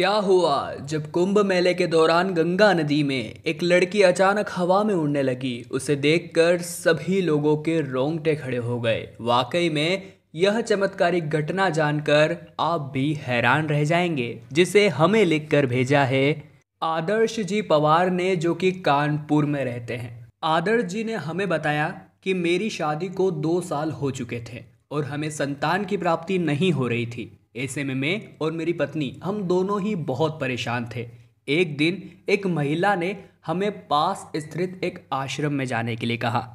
क्या हुआ जब कुंभ मेले के दौरान गंगा नदी में एक लड़की अचानक हवा में उड़ने लगी उसे देखकर सभी लोगों के रोंगटे खड़े हो गए वाकई में यह चमत्कारी घटना जानकर आप भी हैरान रह जाएंगे जिसे हमें लिखकर भेजा है आदर्श जी पवार ने जो कि कानपुर में रहते हैं आदर्श जी ने हमें बताया कि मेरी शादी को दो साल हो चुके थे और हमें संतान की प्राप्ति नहीं हो रही थी ऐसे में मैं और मेरी पत्नी हम दोनों ही बहुत परेशान थे एक दिन एक महिला ने हमें पास स्थित एक आश्रम में जाने के लिए कहा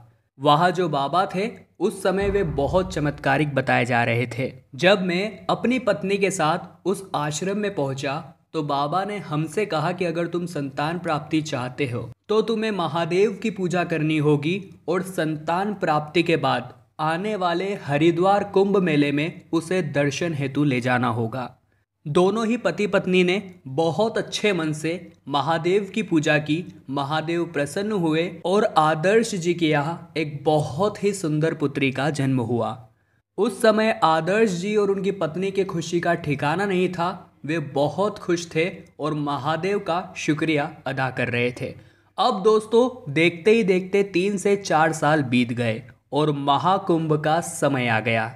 वहाँ जो बाबा थे उस समय वे बहुत चमत्कारिक बताए जा रहे थे जब मैं अपनी पत्नी के साथ उस आश्रम में पहुँचा तो बाबा ने हमसे कहा कि अगर तुम संतान प्राप्ति चाहते हो तो तुम्हें महादेव की पूजा करनी होगी और संतान प्राप्ति के बाद आने वाले हरिद्वार कुंभ मेले में उसे दर्शन हेतु ले जाना होगा दोनों ही पति पत्नी ने बहुत अच्छे मन से महादेव की पूजा की महादेव प्रसन्न हुए और आदर्श जी के यहाँ एक बहुत ही सुंदर पुत्री का जन्म हुआ उस समय आदर्श जी और उनकी पत्नी के खुशी का ठिकाना नहीं था वे बहुत खुश थे और महादेव का शुक्रिया अदा कर रहे थे अब दोस्तों देखते ही देखते तीन से चार साल बीत गए और महाकुंभ का समय आ गया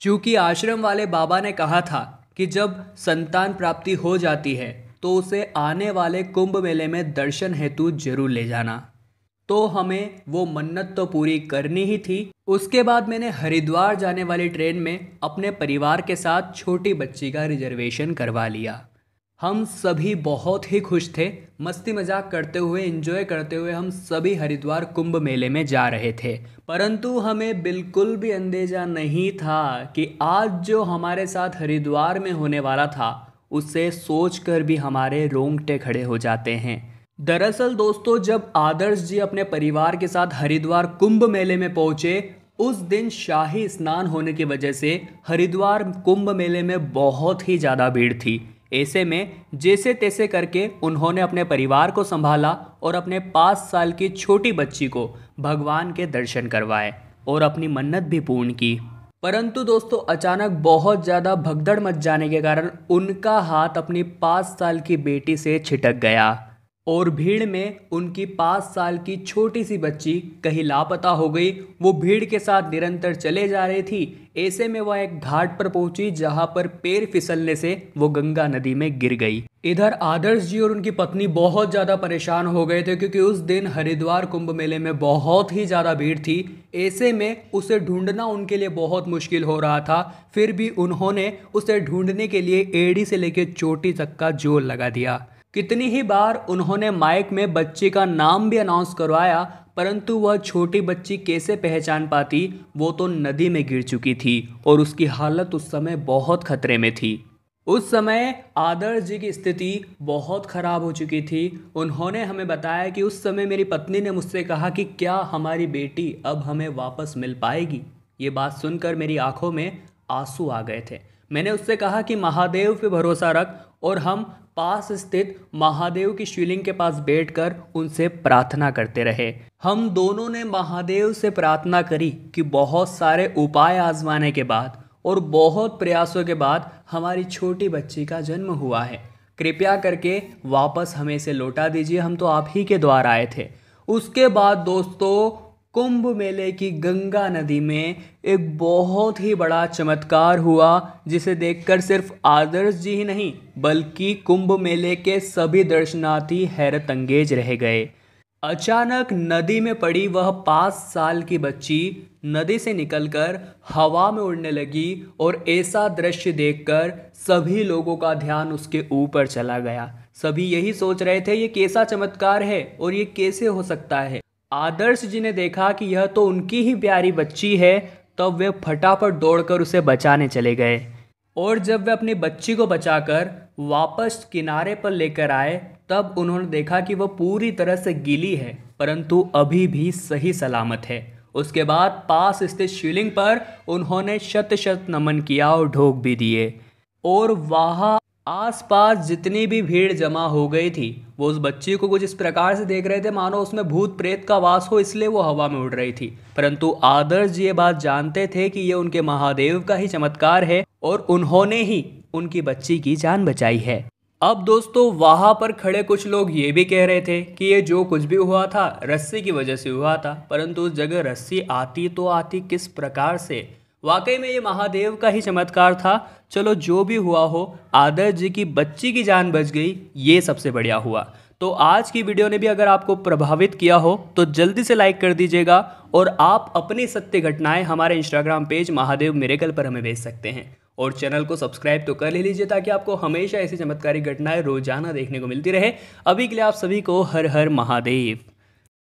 चूंकि आश्रम वाले बाबा ने कहा था कि जब संतान प्राप्ति हो जाती है तो उसे आने वाले कुंभ मेले में दर्शन हेतु जरूर ले जाना तो हमें वो मन्नत तो पूरी करनी ही थी उसके बाद मैंने हरिद्वार जाने वाली ट्रेन में अपने परिवार के साथ छोटी बच्ची का रिजर्वेशन करवा लिया हम सभी बहुत ही खुश थे मस्ती मजाक करते हुए एंजॉय करते हुए हम सभी हरिद्वार कुंभ मेले में जा रहे थे परंतु हमें बिल्कुल भी अंदेजा नहीं था कि आज जो हमारे साथ हरिद्वार में होने वाला था उसे कर भी हमारे रोंगटे खड़े हो जाते हैं दरअसल दोस्तों जब आदर्श जी अपने परिवार के साथ हरिद्वार कुंभ मेले में पहुंचे उस दिन शाही स्नान होने की वजह से हरिद्वार कुंभ मेले में बहुत ही ज़्यादा भीड़ थी ऐसे में जैसे तैसे करके उन्होंने अपने परिवार को संभाला और अपने पाँच साल की छोटी बच्ची को भगवान के दर्शन करवाए और अपनी मन्नत भी पूर्ण की परंतु दोस्तों अचानक बहुत ज़्यादा भगदड़ मच जाने के कारण उनका हाथ अपनी पाँच साल की बेटी से छिटक गया और भीड़ में उनकी पाँच साल की छोटी सी बच्ची कहीं लापता हो गई वो भीड़ के साथ निरंतर चले जा रही थी ऐसे में वह एक घाट पर पहुंची जहां पर पैर फिसलने से वो गंगा नदी में गिर गई इधर आदर्श जी और उनकी पत्नी बहुत ज़्यादा परेशान हो गए थे क्योंकि उस दिन हरिद्वार कुंभ मेले में बहुत ही ज़्यादा भीड़ थी ऐसे में उसे ढूंढना उनके लिए बहुत मुश्किल हो रहा था फिर भी उन्होंने उसे ढूंढने के लिए एड़ी से लेकर चोटी तक का जोर लगा दिया कितनी ही बार उन्होंने माइक में बच्चे का नाम भी अनाउंस करवाया परंतु वह छोटी बच्ची कैसे पहचान पाती वो तो नदी में गिर चुकी थी और उसकी हालत उस समय बहुत खतरे में थी उस समय आदर्श जी की स्थिति बहुत ख़राब हो चुकी थी उन्होंने हमें बताया कि उस समय मेरी पत्नी ने मुझसे कहा कि क्या हमारी बेटी अब हमें वापस मिल पाएगी ये बात सुनकर मेरी आंखों में आंसू आ गए थे मैंने उससे कहा कि महादेव पे भरोसा रख और हम पास स्थित महादेव की शिवलिंग के पास बैठकर उनसे प्रार्थना करते रहे हम दोनों ने महादेव से प्रार्थना करी कि बहुत सारे उपाय आजमाने के बाद और बहुत प्रयासों के बाद हमारी छोटी बच्ची का जन्म हुआ है कृपया करके वापस हमें से लौटा दीजिए हम तो आप ही के द्वारा आए थे उसके बाद दोस्तों कुंभ मेले की गंगा नदी में एक बहुत ही बड़ा चमत्कार हुआ जिसे देखकर सिर्फ आदर्श जी ही नहीं बल्कि कुंभ मेले के सभी दर्शनार्थी हैरत अंगेज रह गए अचानक नदी में पड़ी वह पाँच साल की बच्ची नदी से निकलकर हवा में उड़ने लगी और ऐसा दृश्य देखकर सभी लोगों का ध्यान उसके ऊपर चला गया सभी यही सोच रहे थे ये कैसा चमत्कार है और ये कैसे हो सकता है आदर्श जी ने देखा कि यह तो उनकी ही प्यारी बच्ची है तब तो वे फटाफट दौड़कर उसे बचाने चले गए और जब वे अपनी बच्ची को बचाकर वापस किनारे पर लेकर आए तब उन्होंने देखा कि वह पूरी तरह से गीली है परंतु अभी भी सही सलामत है उसके बाद पास स्थित शिवलिंग पर उन्होंने शत शत नमन किया और ढोक भी दिए और वहाँ आसपास जितनी भी भीड़ जमा हो गई थी वो उस बच्ची को कुछ इस प्रकार से देख रहे थे मानो उसमें भूत प्रेत का वास हो इसलिए वो हवा में उड़ रही थी परंतु आदर्श ये बात जानते थे कि ये उनके महादेव का ही चमत्कार है और उन्होंने ही उनकी बच्ची की जान बचाई है अब दोस्तों वहाँ पर खड़े कुछ लोग ये भी कह रहे थे कि ये जो कुछ भी हुआ था रस्सी की वजह से हुआ था परंतु उस जगह रस्सी आती तो आती किस प्रकार से वाकई में ये महादेव का ही चमत्कार था चलो जो भी हुआ हो आदर्श जी की बच्ची की जान बच गई ये सबसे बढ़िया हुआ तो आज की वीडियो ने भी अगर आपको प्रभावित किया हो तो जल्दी से लाइक कर दीजिएगा और आप अपनी सत्य घटनाएं हमारे इंस्टाग्राम पेज महादेव मेरेकल पर हमें भेज सकते हैं और चैनल को सब्सक्राइब तो कर ले लीजिए ताकि आपको हमेशा ऐसी चमत्कारी घटनाएं रोजाना देखने को मिलती रहे अभी के लिए आप सभी को हर हर महादेव